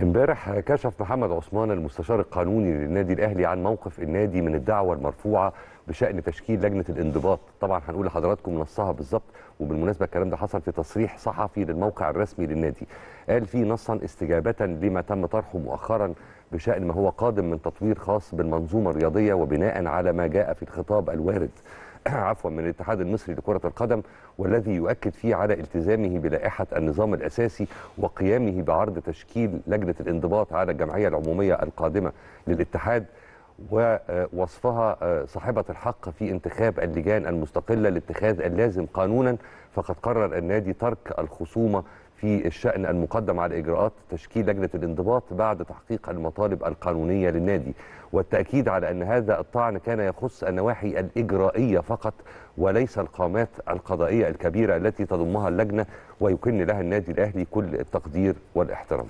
امبارح كشف محمد عثمان المستشار القانوني للنادي الاهلي عن موقف النادي من الدعوه المرفوعه بشان تشكيل لجنه الانضباط طبعا هنقول لحضراتكم نصها بالظبط وبالمناسبه الكلام ده حصل في تصريح صحفي للموقع الرسمي للنادي قال فيه نصا استجابه لما تم طرحه مؤخرا بشان ما هو قادم من تطوير خاص بالمنظومه الرياضيه وبناء على ما جاء في الخطاب الوارد عفوا من الاتحاد المصري لكرة القدم والذي يؤكد فيه على التزامه بلائحة النظام الأساسي وقيامه بعرض تشكيل لجنة الانضباط على الجمعية العمومية القادمة للاتحاد ووصفها آه، صاحبة الحق في انتخاب اللجان المستقلة لاتخاذ اللازم قانونا فقد قرر النادي ترك الخصومة في الشأن المقدم على إجراءات تشكيل لجنة الانضباط بعد تحقيق المطالب القانونية للنادي والتأكيد على أن هذا الطعن كان يخص النواحي الإجرائية فقط وليس القامات القضائية الكبيرة التي تضمها اللجنة ويكن لها النادي الأهلي كل التقدير والاحترام